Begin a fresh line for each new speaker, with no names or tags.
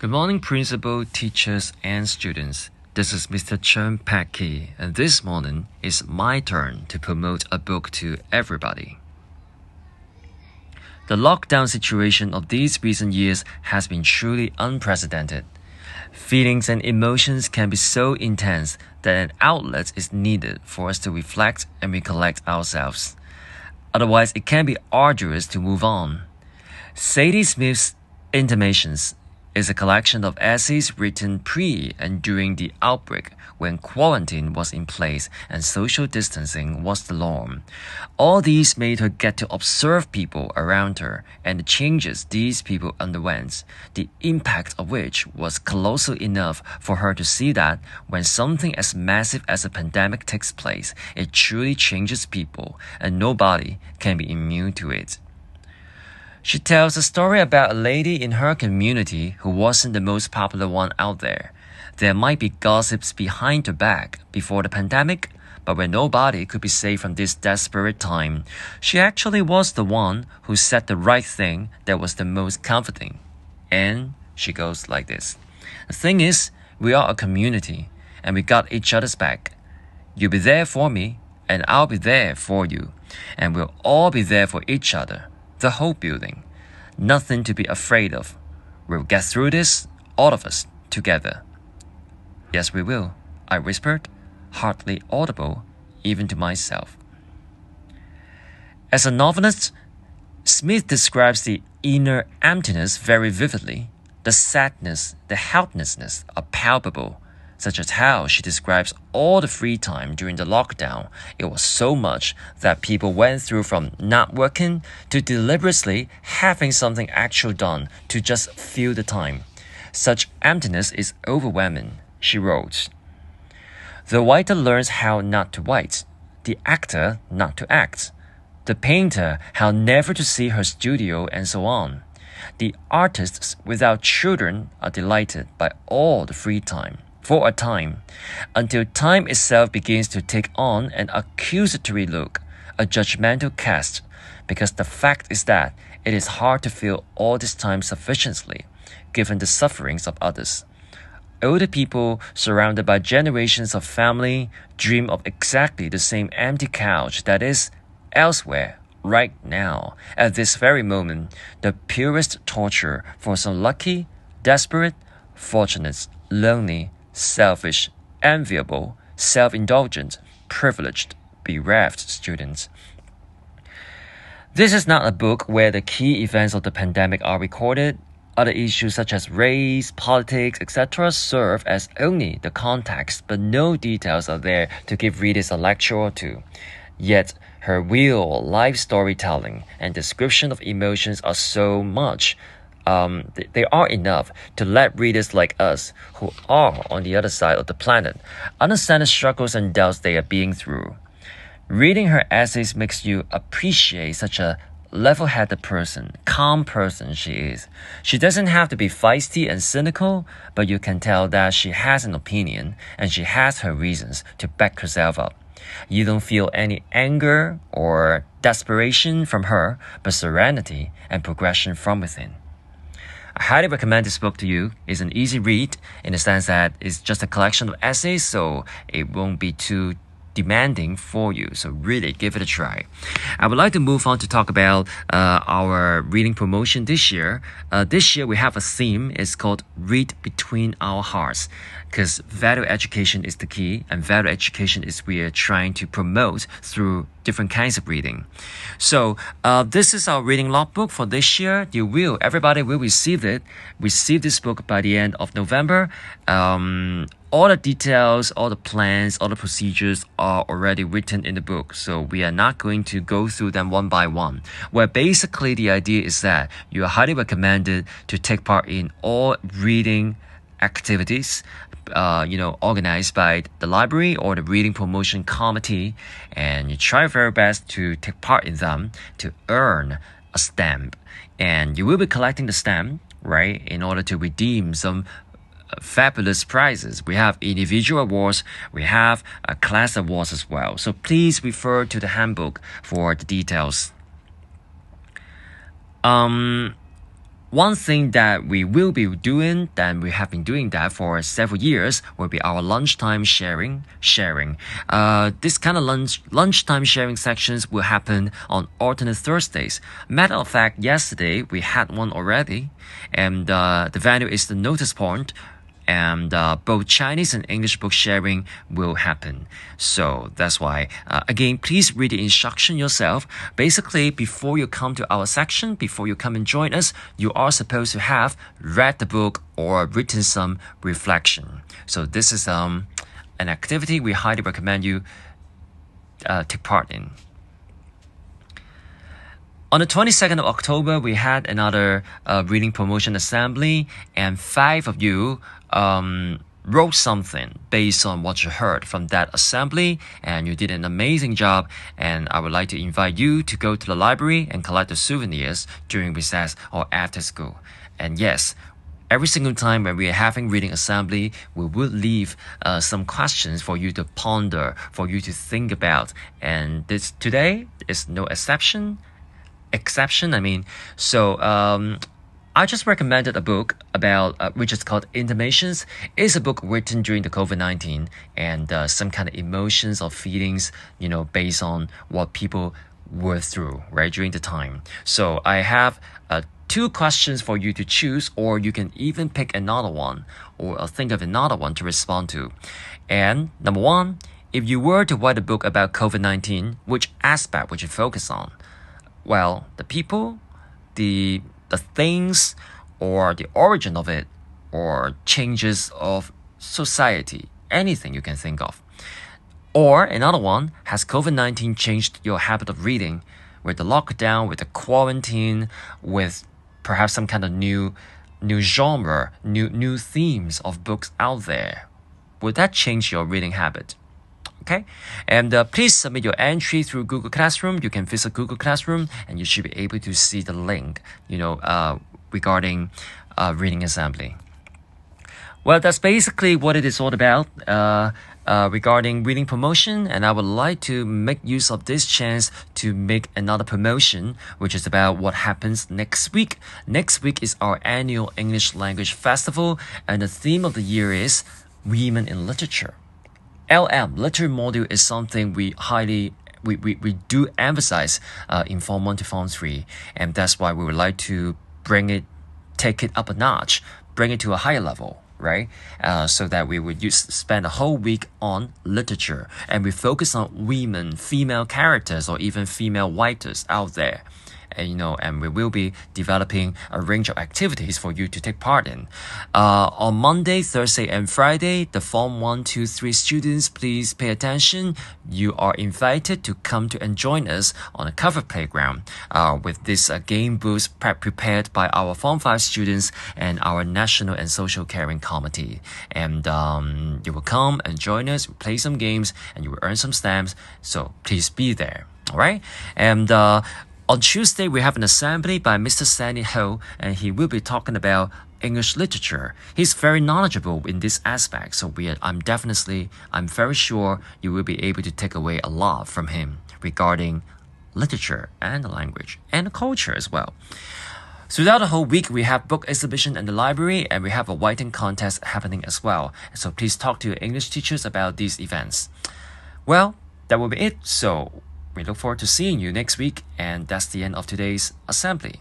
Good morning, principal, teachers, and students. This is Mr. Chen Paki, and this morning is my turn to promote a book to everybody. The lockdown situation of these recent years has been truly unprecedented. Feelings and emotions can be so intense that an outlet is needed for us to reflect and recollect ourselves. Otherwise, it can be arduous to move on. Sadie Smith's intimations is a collection of essays written pre and during the outbreak when quarantine was in place and social distancing was the norm. All these made her get to observe people around her and the changes these people underwent, the impact of which was colossal enough for her to see that when something as massive as a pandemic takes place, it truly changes people and nobody can be immune to it. She tells a story about a lady in her community who wasn't the most popular one out there. There might be gossips behind her back before the pandemic, but when nobody could be saved from this desperate time, she actually was the one who said the right thing that was the most comforting. And she goes like this The thing is, we are a community, and we got each other's back. You'll be there for me, and I'll be there for you, and we'll all be there for each other the whole building. Nothing to be afraid of. We'll get through this, all of us, together. Yes, we will, I whispered, hardly audible even to myself. As a novelist, Smith describes the inner emptiness very vividly. The sadness, the helplessness are palpable such as how she describes all the free time during the lockdown. It was so much that people went through from not working to deliberately having something actual done to just fill the time. Such emptiness is overwhelming, she wrote. The writer learns how not to write, the actor not to act, the painter how never to see her studio, and so on. The artists without children are delighted by all the free time for a time, until time itself begins to take on an accusatory look, a judgmental cast, because the fact is that it is hard to fill all this time sufficiently, given the sufferings of others. Older people, surrounded by generations of family, dream of exactly the same empty couch that is elsewhere right now, at this very moment, the purest torture for some lucky, desperate, fortunate, lonely, selfish, enviable, self indulgent, privileged, bereft students. This is not a book where the key events of the pandemic are recorded. Other issues such as race, politics, etc., serve as only the context, but no details are there to give readers a lecture or two. Yet, her real life storytelling and description of emotions are so much um, they are enough to let readers like us, who are on the other side of the planet, understand the struggles and doubts they are being through. Reading her essays makes you appreciate such a level headed person, calm person she is. She doesn't have to be feisty and cynical, but you can tell that she has an opinion and she has her reasons to back herself up. You don't feel any anger or desperation from her, but serenity and progression from within highly recommend this book to you. It's an easy read in the sense that it's just a collection of essays, so it won't be too demanding for you. So really give it a try. I would like to move on to talk about uh, our reading promotion this year. Uh, this year we have a theme. It's called Read Between Our Hearts because value education is the key and value education is we are trying to promote through different kinds of reading. So uh, this is our reading logbook for this year. You will, everybody will receive it, receive this book by the end of November. Um, all the details, all the plans, all the procedures are already written in the book. So we are not going to go through them one by one. Where basically the idea is that you are highly recommended to take part in all reading activities, uh, you know, organized by the library or the reading promotion committee, and you try your very best to take part in them to earn a stamp. And you will be collecting the stamp, right, in order to redeem some uh, fabulous prizes. We have individual awards, we have a class awards as well. So please refer to the handbook for the details. Um, one thing that we will be doing, that we have been doing that for several years, will be our lunchtime sharing. Sharing. Uh, this kind of lunch lunchtime sharing sections will happen on alternate Thursdays. Matter of fact, yesterday we had one already, and uh, the venue is the Notice Point and uh, both Chinese and English book sharing will happen. So that's why, uh, again, please read the instruction yourself. Basically, before you come to our section, before you come and join us, you are supposed to have read the book or written some reflection. So this is um, an activity we highly recommend you uh, take part in. On the 22nd of October, we had another uh, reading promotion assembly, and five of you um, wrote something based on what you heard from that assembly, and you did an amazing job. And I would like to invite you to go to the library and collect the souvenirs during recess or after school. And yes, every single time when we are having reading assembly, we would leave uh, some questions for you to ponder, for you to think about. And this today is no exception exception. I mean, so um, I just recommended a book about uh, which is called Intimations. It's a book written during the COVID nineteen and uh, some kind of emotions or feelings, you know, based on what people were through right during the time. So I have uh, two questions for you to choose, or you can even pick another one or uh, think of another one to respond to. And number one, if you were to write a book about COVID 19, which aspect would you focus on? well, the people, the the things, or the origin of it, or changes of society, anything you can think of. Or another one, has COVID 19 changed your habit of reading with the lockdown, with the quarantine, with perhaps some kind of new new genre, new new themes of books out there? Would that change your reading habit? Okay, and uh, please submit your entry through Google Classroom. You can visit Google Classroom, and you should be able to see the link. You know, uh, regarding uh, reading assembly. Well, that's basically what it is all about. Uh, uh, regarding reading promotion, and I would like to make use of this chance to make another promotion, which is about what happens next week. Next week is our annual English Language Festival, and the theme of the year is Women in Literature. LM, letter module, is something we highly we, we, we do emphasize uh, in Form 1 to Form 3, and that's why we would like to bring it, take it up a notch, bring it to a higher level right? Uh, so that we would use, spend a whole week on literature and we focus on women, female characters, or even female writers out there and, you know, and we will be developing a range of activities for you to take part in. Uh, on Monday, Thursday, and Friday, the Form 1, 2, 3 students, please pay attention. You are invited to come to and join us on a covered playground uh, with this uh, game booth pre prepared by our Form 5 students and our National and Social Caring Committee. And um, you will come and join us, play some games, and you will earn some stamps. So please be there. All right. And uh, on Tuesday, we have an assembly by Mr. Sandy Ho, and he will be talking about English literature. He's very knowledgeable in this aspect, so are, I'm definitely, I'm very sure you will be able to take away a lot from him regarding literature and language and culture as well. Throughout the whole week, we have book exhibition in the library and we have a writing contest happening as well. So please talk to your English teachers about these events. Well, that will be it. So we look forward to seeing you next week, and that's the end of today's assembly.